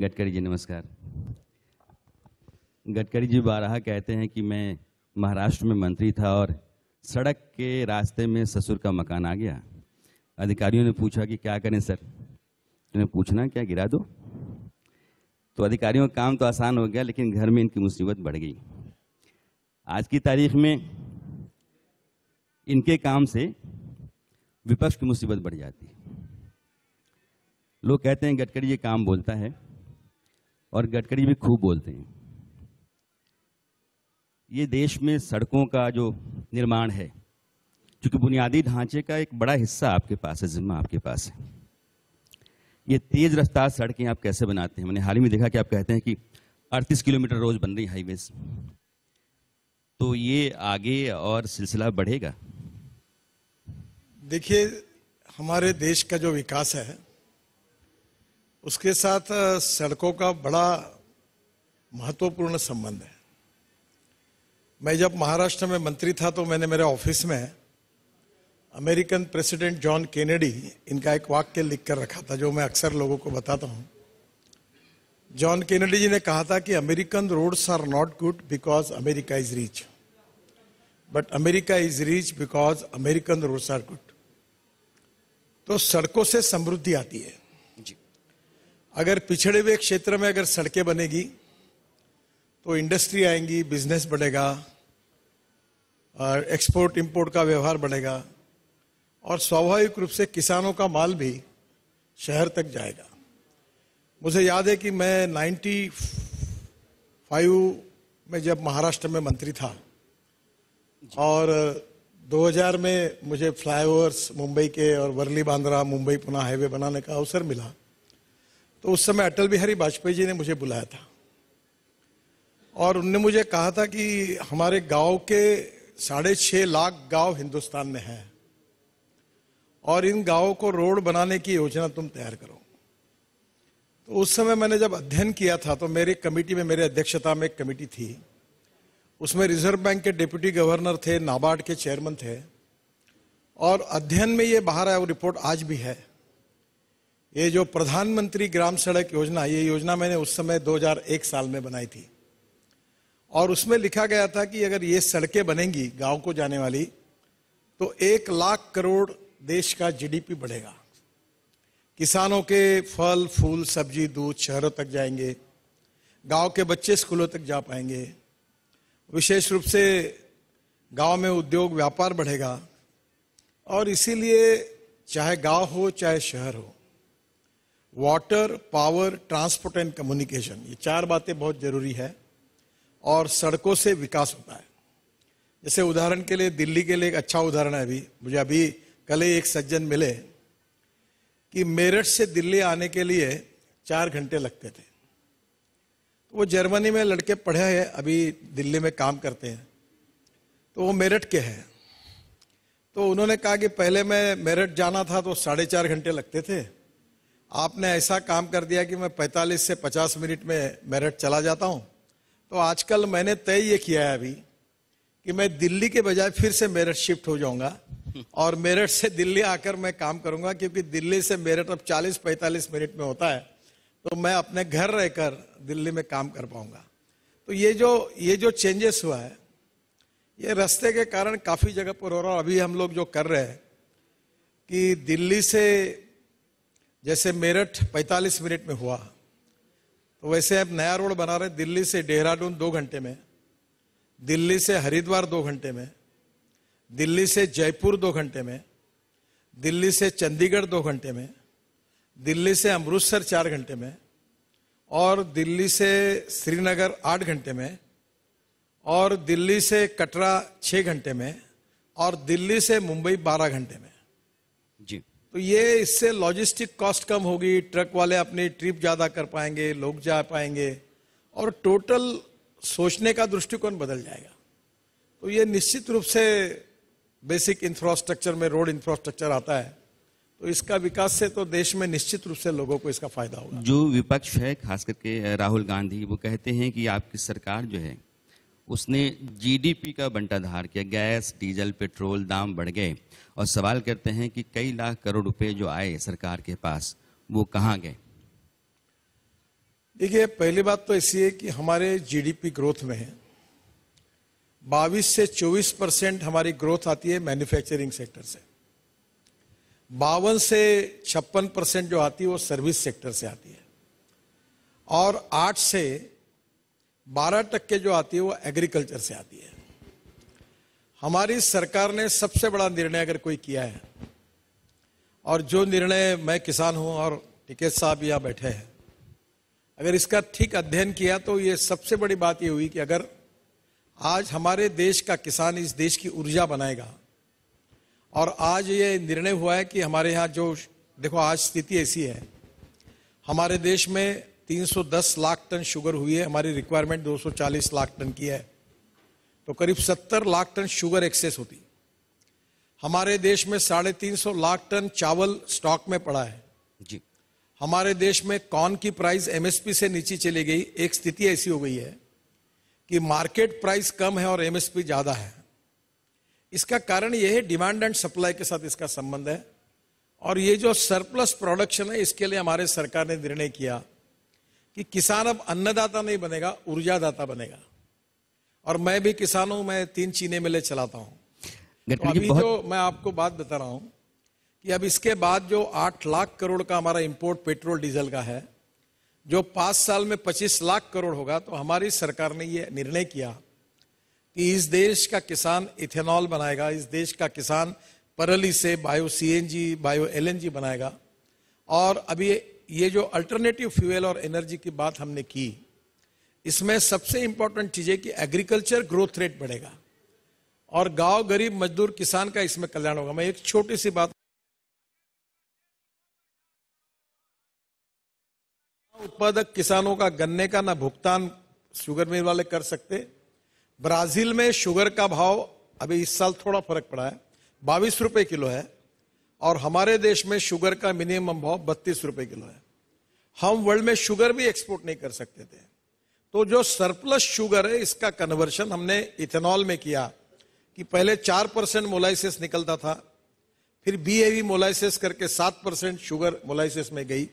गडकरी जी नमस्कार गडकरी जी बारहा कहते हैं कि मैं महाराष्ट्र में मंत्री था और सड़क के रास्ते में ससुर का मकान आ गया अधिकारियों ने पूछा कि क्या करें सर उन्हें पूछना क्या गिरा दो तो अधिकारियों का काम तो आसान हो गया लेकिन घर में इनकी मुसीबत बढ़ गई आज की तारीख में इनके काम से विपक्ष की मुसीबत बढ़ जाती है लोग कहते हैं गडकरी ये काम बोलता है और गडकरी भी खूब बोलते हैं ये देश में सड़कों का जो निर्माण है क्योंकि बुनियादी ढांचे का एक बड़ा हिस्सा आपके पास है जिम्मा आपके पास है ये तेज रफ्तार सड़कें आप कैसे बनाते हैं मैंने हाल ही में देखा कि आप कहते हैं कि 38 किलोमीटर रोज बन रही हाईवे तो ये आगे और सिलसिला बढ़ेगा देखिए हमारे देश का जो विकास है उसके साथ सड़कों का बड़ा महत्वपूर्ण संबंध है मैं जब महाराष्ट्र में मंत्री था तो मैंने मेरे ऑफिस में अमेरिकन प्रेसिडेंट जॉन केनेडी इनका एक वाक्य लिख कर रखा था जो मैं अक्सर लोगों को बताता हूँ जॉन केनेडी जी ने कहा था कि American roads are not good because America is rich but America is rich because American roads are good तो सड़कों से समृद्धि आती है अगर पिछड़े हुए क्षेत्र में अगर सड़कें बनेगी तो इंडस्ट्री आएंगी बिजनेस बढ़ेगा और एक्सपोर्ट इंपोर्ट का व्यवहार बढ़ेगा और स्वाभाविक रूप से किसानों का माल भी शहर तक जाएगा मुझे याद है कि मैं 95 में जब महाराष्ट्र में मंत्री था और 2000 में मुझे फ्लाईओवर्स मुंबई के और वर्ली बांद्रा मुंबई पुना हाईवे बनाने का अवसर मिला तो उस समय अटल बिहारी वाजपेयी जी ने मुझे बुलाया था और उनने मुझे कहा था कि हमारे गांव के साढ़े छह लाख गांव हिंदुस्तान में हैं और इन गांवों को रोड बनाने की योजना तुम तैयार करो तो उस समय मैंने जब अध्ययन किया था तो मेरी कमेटी में मेरे अध्यक्षता में एक कमेटी थी उसमें रिजर्व बैंक के डिप्यूटी गवर्नर थे नाबार्ड के चेयरमैन थे और अध्ययन में ये बाहर आया वो रिपोर्ट आज भी है ये जो प्रधानमंत्री ग्राम सड़क योजना ये योजना मैंने उस समय 2001 साल में बनाई थी और उसमें लिखा गया था कि अगर ये सड़कें बनेंगी गांव को जाने वाली तो एक लाख करोड़ देश का जीडीपी बढ़ेगा किसानों के फल फूल सब्जी दूध शहरों तक जाएंगे गांव के बच्चे स्कूलों तक जा पाएंगे विशेष रूप से गांव में उद्योग व्यापार बढ़ेगा और इसीलिए चाहे गांव हो चाहे शहर हो water power transport and communication ये चार बातें बहुत जरूरी है और सड़कों से विकास होता है जैसे उदाहरण के लिए दिल्ली के लिए एक अच्छा उदाहरण है अभी मुझे अभी कल ही एक सज्जन मिले कि मेरठ से दिल्ली आने के लिए चार घंटे लगते थे तो वो जर्मनी में लड़के पढ़े हैं अभी दिल्ली में काम करते हैं तो वो मेरठ के हैं तो उन्होंने कहा कि पहले मैं मेरठ जाना था तो साढ़े चार घंटे लगते थे आपने ऐसा काम कर दिया कि मैं 45 से 50 मिनट में मेरठ चला जाता हूं तो आजकल मैंने तय ये किया है अभी कि मैं दिल्ली के बजाय फिर से मेरठ शिफ्ट हो जाऊंगा और मेरठ से दिल्ली आकर मैं काम करूंगा क्योंकि दिल्ली से मेरठ अब 40-45 मिनट में होता है तो मैं अपने घर रहकर दिल्ली में काम कर पाऊंगा तो ये जो ये जो चेंजेस हुआ है ये रास्ते के कारण काफ़ी जगह पर हो रहा और अभी हम लोग जो कर रहे हैं कि दिल्ली से जैसे मेरठ 45 मिनट में हुआ तो वैसे आप नया रोड बना रहे दिल्ली से देहरादून दो घंटे में दिल्ली से हरिद्वार दो घंटे में दिल्ली से जयपुर दो घंटे में दिल्ली से चंडीगढ़ दो घंटे में दिल्ली से अमृतसर चार घंटे में और दिल्ली से श्रीनगर आठ घंटे में और दिल्ली से कटरा छः घंटे में और दिल्ली से मुंबई बारह घंटे में तो ये इससे लॉजिस्टिक कॉस्ट कम होगी ट्रक वाले अपनी ट्रिप ज़्यादा कर पाएंगे लोग जा पाएंगे और टोटल सोचने का दृष्टिकोण बदल जाएगा तो ये निश्चित रूप से बेसिक इंफ्रास्ट्रक्चर में रोड इंफ्रास्ट्रक्चर आता है तो इसका विकास से तो देश में निश्चित रूप से लोगों को इसका फायदा होगा जो विपक्ष है खास करके राहुल गांधी वो कहते हैं कि आपकी सरकार जो है उसने जीडीपी का बंटाधार किया गैस डीजल पेट्रोल दाम बढ़ गए और सवाल करते हैं कि कई लाख करोड़ रुपए जो आए सरकार के पास वो कहाँ गए देखिए पहली बात तो ऐसी है कि हमारे जीडीपी ग्रोथ में है बाईस से चौबीस परसेंट हमारी ग्रोथ आती है मैन्युफैक्चरिंग सेक्टर से बावन से छप्पन परसेंट जो आती है वो सर्विस सेक्टर से आती है और आठ से बारह टक्के जो आती है वो एग्रीकल्चर से आती है हमारी सरकार ने सबसे बड़ा निर्णय अगर कोई किया है और जो निर्णय मैं किसान हूं और टिकेत साहब यहां बैठे हैं अगर इसका ठीक अध्ययन किया तो ये सबसे बड़ी बात ये हुई कि अगर आज हमारे देश का किसान इस देश की ऊर्जा बनाएगा और आज ये निर्णय हुआ है कि हमारे यहाँ जो देखो आज स्थिति ऐसी है हमारे देश में 310 लाख टन शुगर हुई है हमारी रिक्वायरमेंट 240 लाख टन की है तो करीब 70 लाख टन शुगर एक्सेस होती हमारे देश में साढ़े तीन सौ लाख टन चावल स्टॉक में पड़ा है जी हमारे देश में कॉर्न की प्राइस एमएसपी से नीचे चली गई एक स्थिति ऐसी हो गई है कि मार्केट प्राइस कम है और एमएसपी ज़्यादा है इसका कारण यह है डिमांड एंड सप्लाई के साथ इसका संबंध है और ये जो सरप्लस प्रोडक्शन है इसके लिए हमारे सरकार ने निर्णय किया कि किसान अब अन्नदाता नहीं बनेगा ऊर्जादाता बनेगा और मैं भी किसान हूं मैं तीन चीने मिले चलाता हूं तो अभी जो मैं आपको बात बता रहा हूं कि अब इसके बाद जो आठ लाख करोड़ का हमारा इंपोर्ट पेट्रोल डीजल का है जो पांच साल में पच्चीस लाख करोड़ होगा तो हमारी सरकार ने यह निर्णय किया कि इस देश का किसान इथेनॉल बनाएगा इस देश का किसान परली से बायो सीएनजी बायो एलएनजी बनाएगा और अभी ये जो अल्टरनेटिव फ्यूल और एनर्जी की बात हमने की इसमें सबसे इंपॉर्टेंट चीज है कि एग्रीकल्चर ग्रोथ रेट बढ़ेगा और गांव गरीब मजदूर किसान का इसमें कल्याण होगा मैं एक छोटी सी बात उत्पादक किसानों का गन्ने का ना भुगतान शुगर मिल वाले कर सकते ब्राजील में शुगर का भाव अभी इस साल थोड़ा फर्क पड़ा है बाईस रुपए किलो है और हमारे देश में शुगर का मिनिमम भाव बत्तीस रुपए किलो है हम वर्ल्ड में शुगर भी एक्सपोर्ट नहीं कर सकते थे तो जो सरप्लस शुगर है इसका कन्वर्शन हमने इथेनॉल में किया कि पहले चार परसेंट मोलाइसिस निकलता था फिर बी वी मोलाइसिस करके सात परसेंट शुगर मोलाइसिस में गई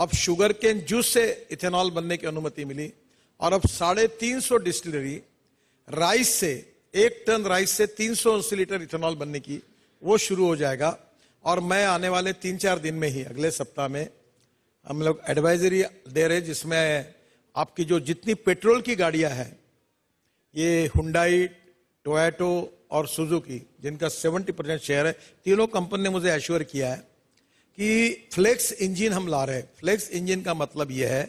अब शुगर के जूस से इथेनॉल बनने की अनुमति मिली और अब साढ़े तीन सौ डिस्टिलरी राइस से एक टन राइस से तीन सौ लीटर इथेनॉल बनने की वो शुरू हो जाएगा और मैं आने वाले तीन चार दिन में ही अगले सप्ताह में हम लोग एडवाइजरी दे रहे जिसमें आपकी जो जितनी पेट्रोल की गाड़ियां हैं ये हुंडाई टोयोटो और सुजुकी जिनका 70 परसेंट शेयर है तीनों कंपनी ने मुझे एश्योर किया है कि फ्लेक्स इंजन हम ला रहे हैं फ्लेक्स इंजन का मतलब यह है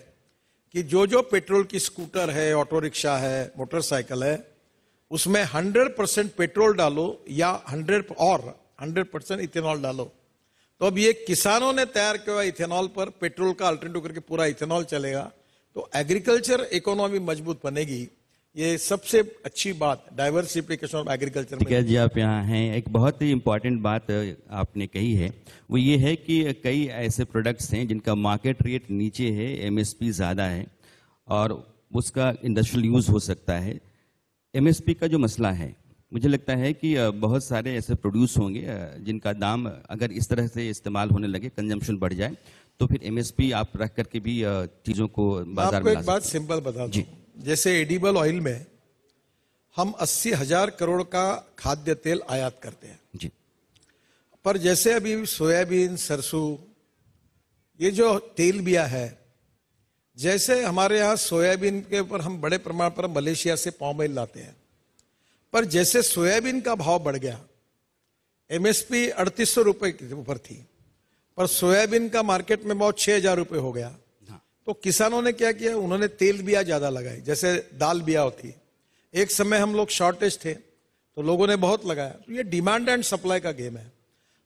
कि जो जो पेट्रोल की स्कूटर है ऑटो रिक्शा है मोटरसाइकिल है उसमें 100 परसेंट पेट्रोल डालो या 100 और हंड्रेड परसेंट इथेनॉल डालो तो अब ये किसानों ने तैयार किया इथेनॉल पर पेट्रोल का अल्टरनेटिव करके पूरा इथेनॉल चलेगा तो एग्रीकल्चर इकोनॉमी मजबूत बनेगी ये सबसे अच्छी बात डाइवर्सिफिकेशन ऑफ एग्रीकल्चर में जी आप यहाँ हैं एक बहुत ही इंपॉर्टेंट बात आपने कही है वो ये है कि कई ऐसे प्रोडक्ट्स हैं जिनका मार्केट रेट नीचे है एमएसपी ज़्यादा है और उसका इंडस्ट्रियल यूज़ हो सकता है एमएसपी का जो मसला है मुझे लगता है कि बहुत सारे ऐसे प्रोड्यूस होंगे जिनका दाम अगर इस तरह से इस्तेमाल होने लगे कंजम्पशन बढ़ जाए तो फिर एमएसपी आप रख करके भी चीज़ों को बाजार में एक बात सिंपल बता जी जैसे एडिबल ऑयल में हम अस्सी हजार करोड़ का खाद्य तेल आयात करते हैं जी पर जैसे अभी सोयाबीन सरसों ये जो तेल बिया है जैसे हमारे यहाँ सोयाबीन के ऊपर हम बड़े प्रमाण पर मलेशिया से पाव मेल लाते हैं पर जैसे सोयाबीन का भाव बढ़ गया एमएसपी अड़तीस सौ रुपए के ऊपर थी पर सोयाबीन का मार्केट में भाव छह हजार रुपये हो गया हाँ। तो किसानों ने क्या किया उन्होंने तेल बिया ज्यादा लगाई जैसे दाल बिया होती एक समय हम लोग शॉर्टेज थे तो लोगों ने बहुत लगाया तो ये डिमांड एंड सप्लाई का गेम है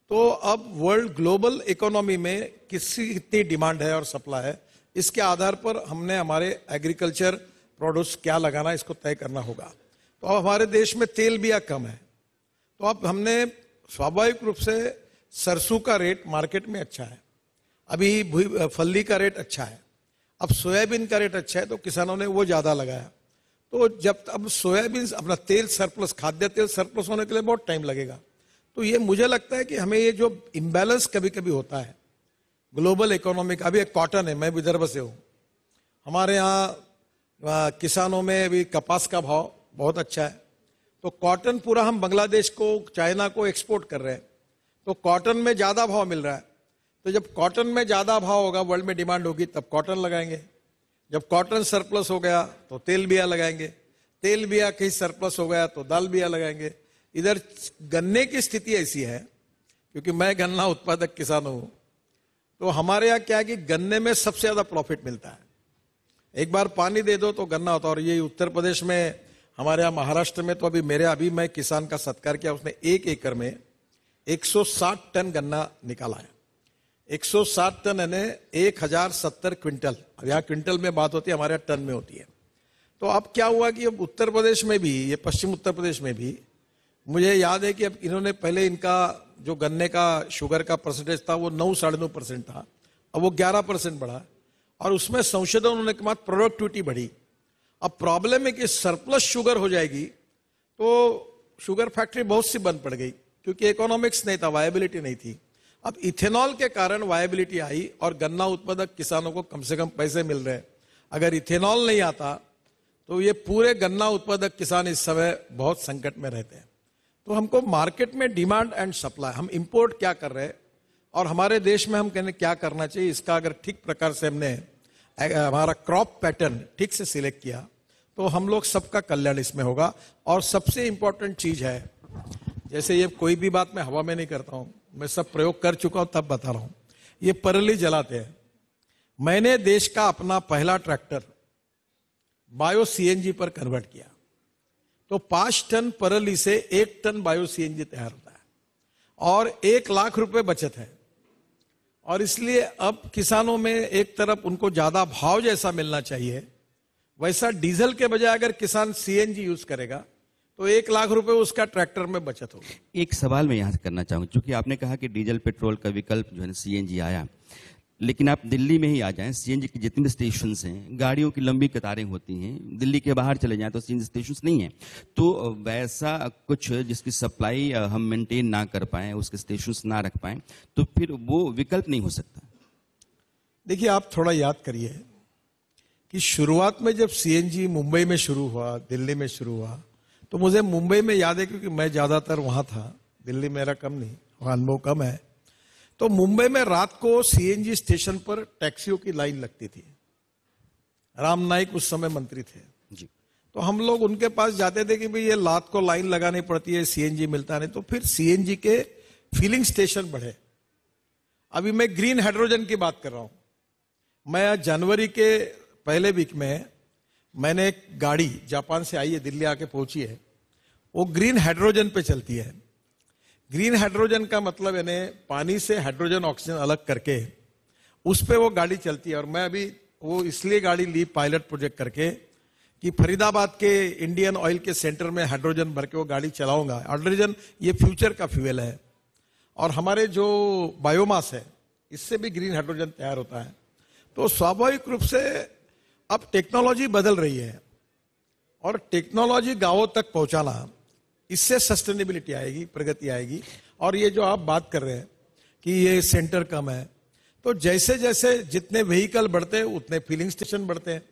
तो अब वर्ल्ड ग्लोबल इकोनॉमी में किसकी कितनी डिमांड है और सप्लाई है इसके आधार पर हमने हमारे एग्रीकल्चर प्रोड्यूस क्या लगाना इसको तय करना होगा तो अब हमारे देश में तेल भी कम है तो अब हमने स्वाभाविक रूप से सरसों का रेट मार्केट में अच्छा है अभी फल्ली का रेट अच्छा है अब सोयाबीन का रेट अच्छा है तो किसानों ने वो ज़्यादा लगाया तो जब अब सोयाबीन अपना तेल सरप्लस खाद्य तेल सरप्लस होने के लिए बहुत टाइम लगेगा तो ये मुझे लगता है कि हमें ये जो इम्बेलेंस कभी कभी होता है ग्लोबल इकोनॉमिक अभी एक कॉटन है मैं विदर्भ से हूँ हमारे यहाँ किसानों में अभी कपास का भाव बहुत अच्छा है तो कॉटन पूरा हम बांग्लादेश को चाइना को एक्सपोर्ट कर रहे हैं तो कॉटन में ज़्यादा भाव मिल रहा है तो जब कॉटन में ज़्यादा भाव होगा वर्ल्ड में डिमांड होगी तब कॉटन लगाएंगे जब कॉटन सरप्लस हो गया तो तेल बिया लगाएंगे तेल बिया कहीं सरप्लस हो गया तो दाल बिया लगाएंगे इधर गन्ने की स्थिति ऐसी है क्योंकि मैं गन्ना उत्पादक किसान हूँ तो हमारे यहाँ क्या है कि गन्ने में सबसे ज़्यादा प्रॉफिट मिलता है एक बार पानी दे दो तो गन्ना होता है और ये उत्तर प्रदेश में हमारे यहाँ महाराष्ट्र में तो अभी मेरे अभी मैं किसान का सत्कार किया उसने एक एकड़ में 160 टन गन्ना निकाला है 160 टन यानी एक हजार सत्तर क्विंटल अब यहाँ क्विंटल में बात होती है हमारे यहाँ टन में होती है तो अब क्या हुआ कि अब उत्तर प्रदेश में भी ये पश्चिम उत्तर प्रदेश में भी मुझे याद है कि अब इन्होंने पहले इनका जो गन्ने का शुगर का परसेंटेज था वो नौ साढ़े नौ परसेंट था अब वो ग्यारह परसेंट बढ़ा और उसमें संशोधन होने के बाद प्रोडक्टिविटी बढ़ी अब प्रॉब्लम है कि सरप्लस शुगर हो जाएगी तो शुगर फैक्ट्री बहुत सी बंद पड़ गई क्योंकि इकोनॉमिक्स नहीं था वायबिलिटी नहीं थी अब इथेनॉल के कारण वायबिलिटी आई और गन्ना उत्पादक किसानों को कम से कम पैसे मिल रहे हैं अगर इथेनॉल नहीं आता तो ये पूरे गन्ना उत्पादक किसान इस समय बहुत संकट में रहते हैं तो हमको मार्केट में डिमांड एंड सप्लाई हम इंपोर्ट क्या कर रहे हैं और हमारे देश में हम कहने क्या करना चाहिए इसका अगर ठीक प्रकार से हमने हमारा क्रॉप पैटर्न ठीक से सिलेक्ट किया तो हम लोग सबका कल्याण इसमें होगा और सबसे इंपॉर्टेंट चीज है जैसे ये कोई भी बात मैं हवा में नहीं करता हूं मैं सब प्रयोग कर चुका हूं तब बता रहा हूं ये परली जलाते हैं मैंने देश का अपना पहला ट्रैक्टर बायो सीएनजी पर कन्वर्ट किया तो पांच टन परली से एक टन बायो सीएनजी तैयार होता है और एक लाख रुपए बचत है और इसलिए अब किसानों में एक तरफ उनको ज्यादा भाव जैसा मिलना चाहिए वैसा डीजल के बजाय अगर किसान सीएनजी यूज करेगा तो एक लाख रुपए उसका ट्रैक्टर में बचत होगी एक सवाल मैं यहां से करना चाहूंगा क्योंकि आपने कहा कि डीजल पेट्रोल का विकल्प जो है सीएनजी आया लेकिन आप दिल्ली में ही आ जाएं सीएनजी के जितने स्टेशन हैं गाड़ियों की लंबी कतारें होती हैं दिल्ली के बाहर चले जाएं तो सीएनजी स्टेशन नहीं है तो वैसा कुछ जिसकी सप्लाई हम मेंटेन ना कर पाए उसके स्टेशन ना रख पाए तो फिर वो विकल्प नहीं हो सकता देखिए आप थोड़ा याद करिए कि शुरुआत में जब जी मुंबई में शुरू हुआ दिल्ली में शुरू हुआ तो मुझे मुंबई में याद है क्योंकि मैं ज़्यादातर वहां था दिल्ली मेरा कम नहीं वहाँ अनुभव कम है तो मुंबई में रात को सीएनजी स्टेशन पर टैक्सियों की लाइन लगती थी राम नाइक उस समय मंत्री थे जी तो हम लोग उनके पास जाते थे कि भाई ये रात को लाइन लगानी पड़ती है सीएनजी मिलता नहीं तो फिर सीएनजी के फिलिंग स्टेशन बढ़े अभी मैं ग्रीन हाइड्रोजन की बात कर रहा हूं मैं जनवरी के पहले वीक में मैंने एक गाड़ी जापान से आई है दिल्ली आके पहुंची है वो ग्रीन हाइड्रोजन पे चलती है ग्रीन हाइड्रोजन का मतलब यानी पानी से हाइड्रोजन ऑक्सीजन अलग करके उस पर वो गाड़ी चलती है और मैं अभी वो इसलिए गाड़ी ली पायलट प्रोजेक्ट करके कि फरीदाबाद के इंडियन ऑयल के सेंटर में हाइड्रोजन भर के वो गाड़ी चलाऊंगा हाइड्रोजन ये फ्यूचर का फ्यूल है और हमारे जो बायोमास है इससे भी ग्रीन हाइड्रोजन तैयार होता है तो स्वाभाविक रूप से अब टेक्नोलॉजी बदल रही है और टेक्नोलॉजी गांवों तक पहुंचाना इससे सस्टेनेबिलिटी आएगी प्रगति आएगी और ये जो आप बात कर रहे हैं कि ये सेंटर कम है तो जैसे जैसे जितने व्हीकल बढ़ते उतने फिलिंग स्टेशन बढ़ते हैं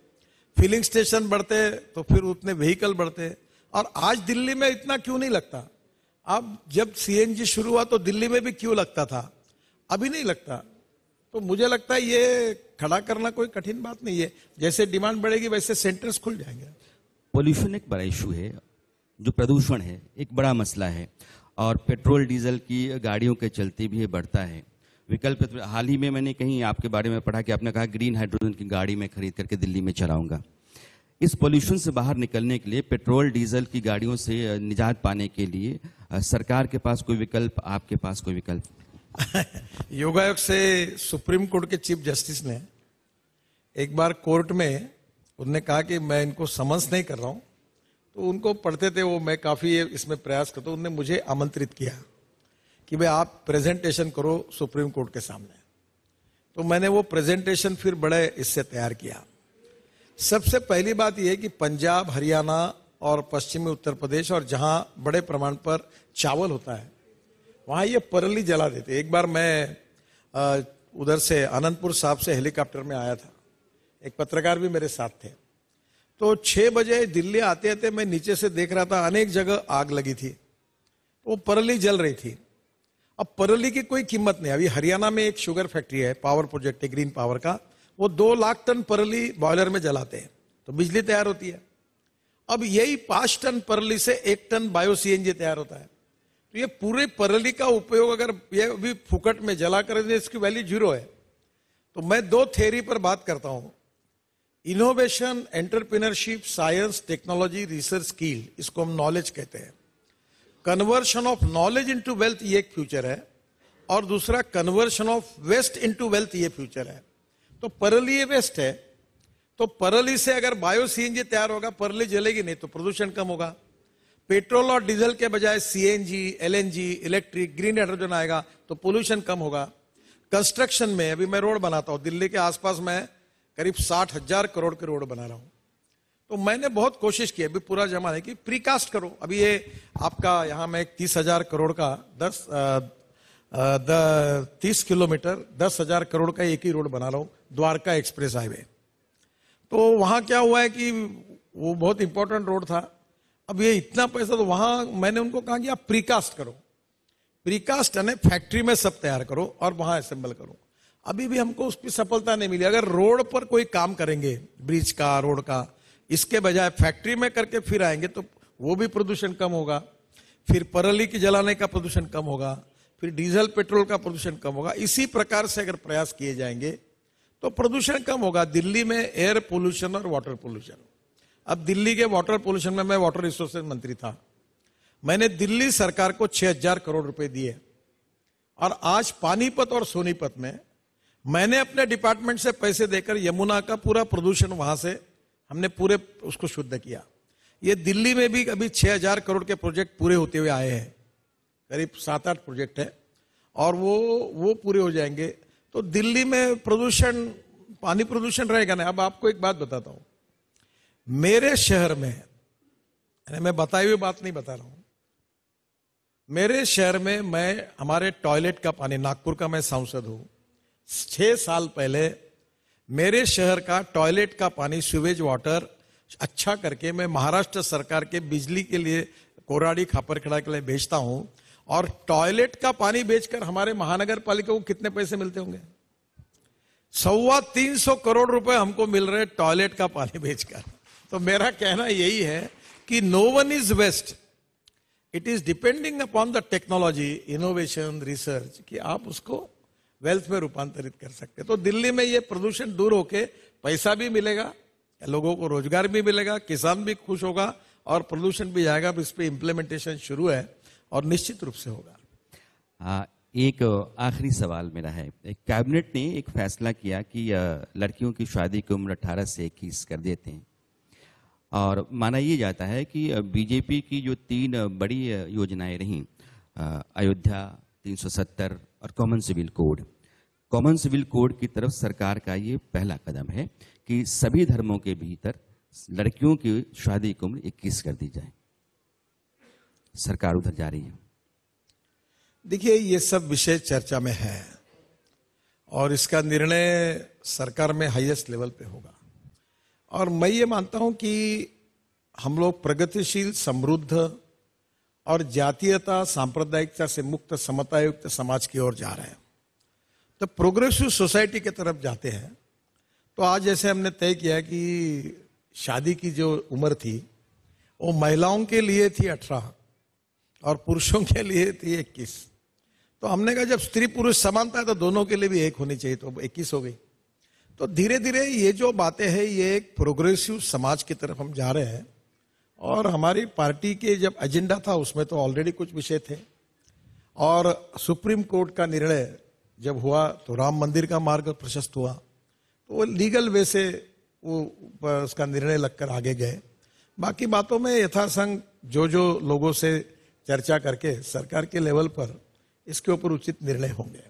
फिलिंग स्टेशन बढ़ते तो फिर उतने व्हीकल बढ़ते और आज दिल्ली में इतना क्यों नहीं लगता अब जब सीएनजी शुरू हुआ तो दिल्ली में भी क्यों लगता था अभी नहीं लगता तो मुझे लगता है ये खड़ा करना कोई कठिन बात नहीं है जैसे डिमांड बढ़ेगी वैसे सेंटर्स खुल जाएंगे पोल्यूशन एक बड़ा इशू है जो प्रदूषण है एक बड़ा मसला है और पेट्रोल डीजल की गाड़ियों के चलते भी ये बढ़ता है विकल्प तो हाल ही में मैंने कहीं आपके बारे में पढ़ा कि आपने कहा ग्रीन हाइड्रोजन की गाड़ी में खरीद करके दिल्ली में चलाऊंगा इस पोल्यूशन से बाहर निकलने के लिए पेट्रोल डीजल की गाड़ियों से निजात पाने के लिए सरकार के पास कोई विकल्प आपके पास कोई विकल्प योगायोग से सुप्रीम कोर्ट के चीफ जस्टिस ने एक बार कोर्ट में उन्होंने कहा कि मैं इनको समन्स नहीं कर रहा हूं तो उनको पढ़ते थे वो मैं काफ़ी इसमें प्रयास करता हूँ उनने मुझे आमंत्रित किया कि भाई आप प्रेजेंटेशन करो सुप्रीम कोर्ट के सामने तो मैंने वो प्रेजेंटेशन फिर बड़े इससे तैयार किया सबसे पहली बात यह कि पंजाब हरियाणा और पश्चिमी उत्तर प्रदेश और जहां बड़े प्रमाण पर चावल होता है वहां ये परली जला देते एक बार मैं उधर से अनंतपुर साहब से हेलीकॉप्टर में आया था एक पत्रकार भी मेरे साथ थे तो छह बजे दिल्ली आते आते मैं नीचे से देख रहा था अनेक जगह आग लगी थी वो परली जल रही थी अब परली की कोई कीमत नहीं अभी हरियाणा में एक शुगर फैक्ट्री है पावर प्रोजेक्ट है ग्रीन पावर का वो दो लाख टन परली बॉयलर में जलाते हैं तो बिजली तैयार होती है अब यही पांच टन परली से एक टन बायो सीएनजी तैयार होता है तो ये पूरे परली का उपयोग अगर ये अभी फुकट में जला कर इसकी वैल्यू जीरो है तो मैं दो थेरी पर बात करता हूं innovation entrepreneurship science technology research skill इसको हम नॉलेज कहते हैं conversion of knowledge into wealth ये एक फ्यूचर है और दूसरा conversion of waste into wealth ये फ्यूचर है तो परली ये वेस्ट है तो परली से अगर बायो सीएनजी तैयार होगा परली जलेगी नहीं तो प्रदूषण कम होगा पेट्रोल और डीजल के बजाय CNG LNG electric green hydrogen आएगा तो पोल्यूशन कम होगा कंस्ट्रक्शन में अभी मैं रोड बनाता हूँ दिल्ली के आसपास में करीब साठ हजार करोड़ के रोड बना रहा हूं तो मैंने बहुत कोशिश की अभी पूरा जमा है कि प्रीकास्ट करो अभी ये आपका यहाँ मैं तीस हजार करोड़ का दस तीस किलोमीटर दस हजार करोड़ का एक ही रोड बना रहा हूँ द्वारका एक्सप्रेस हाईवे तो वहाँ क्या हुआ है कि वो बहुत इंपॉर्टेंट रोड था अब ये इतना पैसा तो वहाँ मैंने उनको कहा कि आप प्रीकास्ट करो प्रीकास्ट यानी फैक्ट्री में सब तैयार करो और वहाँ असेंबल करो अभी भी हमको उसकी सफलता नहीं मिली अगर रोड पर कोई काम करेंगे ब्रिज का रोड का इसके बजाय फैक्ट्री में करके फिर आएंगे तो वो भी प्रदूषण कम होगा फिर परली की जलाने का प्रदूषण कम होगा फिर डीजल पेट्रोल का प्रदूषण कम होगा इसी प्रकार से अगर प्रयास किए जाएंगे तो प्रदूषण कम होगा दिल्ली में एयर पोल्यूशन और वाटर पोल्यूशन अब दिल्ली के वाटर पोल्यूशन में मैं वाटर रिसोर्सेज मंत्री था मैंने दिल्ली सरकार को 6000 करोड़ रुपए दिए और आज पानीपत और सोनीपत में मैंने अपने डिपार्टमेंट से पैसे देकर यमुना का पूरा प्रदूषण वहां से हमने पूरे उसको शुद्ध किया ये दिल्ली में भी अभी 6000 करोड़ के प्रोजेक्ट पूरे होते हुए आए हैं करीब सात आठ प्रोजेक्ट है और वो वो पूरे हो जाएंगे तो दिल्ली में प्रदूषण पानी प्रदूषण रहेगा ना अब आपको एक बात बताता हूं मेरे शहर में मैं बताई हुई बात नहीं बता रहा हूं मेरे शहर में मैं हमारे टॉयलेट का पानी नागपुर का मैं सांसद हूं छह साल पहले मेरे शहर का टॉयलेट का पानी सीवेज वाटर अच्छा करके मैं महाराष्ट्र सरकार के बिजली के लिए कोराड़ी खापरखेड़ा के लिए बेचता हूं और टॉयलेट का पानी बेचकर हमारे महानगर पालिका को कितने पैसे मिलते होंगे सवा तीन सौ करोड़ रुपए हमको मिल रहे टॉयलेट का पानी बेचकर तो मेरा कहना यही है कि no one is waste it is depending upon the technology innovation research कि आप उसको वेल्थ में रूपांतरित कर सकते हैं तो दिल्ली में ये प्रदूषण दूर होके पैसा भी मिलेगा लोगों को रोजगार भी मिलेगा किसान भी खुश होगा और प्रदूषण भी जाएगा इस पर इम्प्लीमेंटेशन शुरू है और निश्चित रूप से होगा आ, एक आखिरी सवाल मेरा है कैबिनेट ने एक फैसला किया कि लड़कियों की शादी की उम्र 18 से 21 कर देते हैं और माना ये जाता है कि बीजेपी की जो तीन बड़ी योजनाएं रहीं अयोध्या 370 और common civil code common civil code की तरफ सरकार का ये पहला कदम है कि सभी धर्मों के भीतर लड़कियों की शादी की उम्र इक्कीस कर दी जाए सरकार उधर जा रही है देखिए ये सब विषय चर्चा में है और इसका निर्णय सरकार में हाईएस्ट लेवल पे होगा और मैं ये मानता हूं कि हम लोग प्रगतिशील समृद्ध और जातीयता सांप्रदायिकता से मुक्त समतायुक्त समाज की ओर जा रहे हैं तो प्रोग्रेसिव सोसाइटी की तरफ जाते हैं तो आज जैसे हमने तय किया कि शादी की जो उम्र थी वो महिलाओं के लिए थी अठारह और पुरुषों के लिए थी इक्कीस तो हमने कहा जब स्त्री पुरुष समानता है तो दोनों के लिए भी एक होनी चाहिए तो इक्कीस हो गई तो धीरे धीरे ये जो बातें हैं ये एक प्रोग्रेसिव समाज की तरफ हम जा रहे हैं और हमारी पार्टी के जब एजेंडा था उसमें तो ऑलरेडी कुछ विषय थे और सुप्रीम कोर्ट का निर्णय जब हुआ तो राम मंदिर का मार्ग प्रशस्त हुआ तो वो लीगल वे से वो उसका निर्णय लगकर आगे गए बाकी बातों में यथासंग जो जो लोगों से चर्चा करके सरकार के लेवल पर इसके ऊपर उचित निर्णय होंगे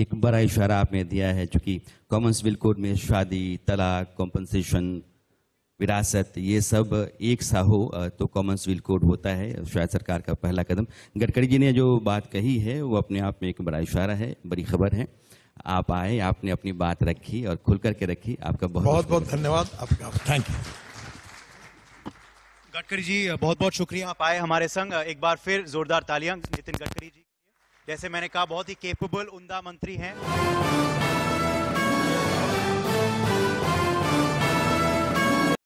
एक बड़ा इशारा आपने दिया है चूंकि कॉमन सिविल कोर्ट में शादी तलाक कॉम्पनसेशन विरासत ये सब एक सा हो तो कॉमन सिविल कोड होता है शायद सरकार का पहला कदम गडकरी जी ने जो बात कही है वो अपने आप में एक बड़ा इशारा है बड़ी खबर है आप आए आपने अपनी बात रखी और खुल करके रखी आपका बहुत बहुत, बहुत धन्यवाद आपका थैंक यू गडकरी जी बहुत बहुत शुक्रिया आप आए हमारे संग एक बार फिर जोरदार तालियां नितिन गडकरी जी जैसे मैंने कहा बहुत ही केपेबल उमदा मंत्री हैं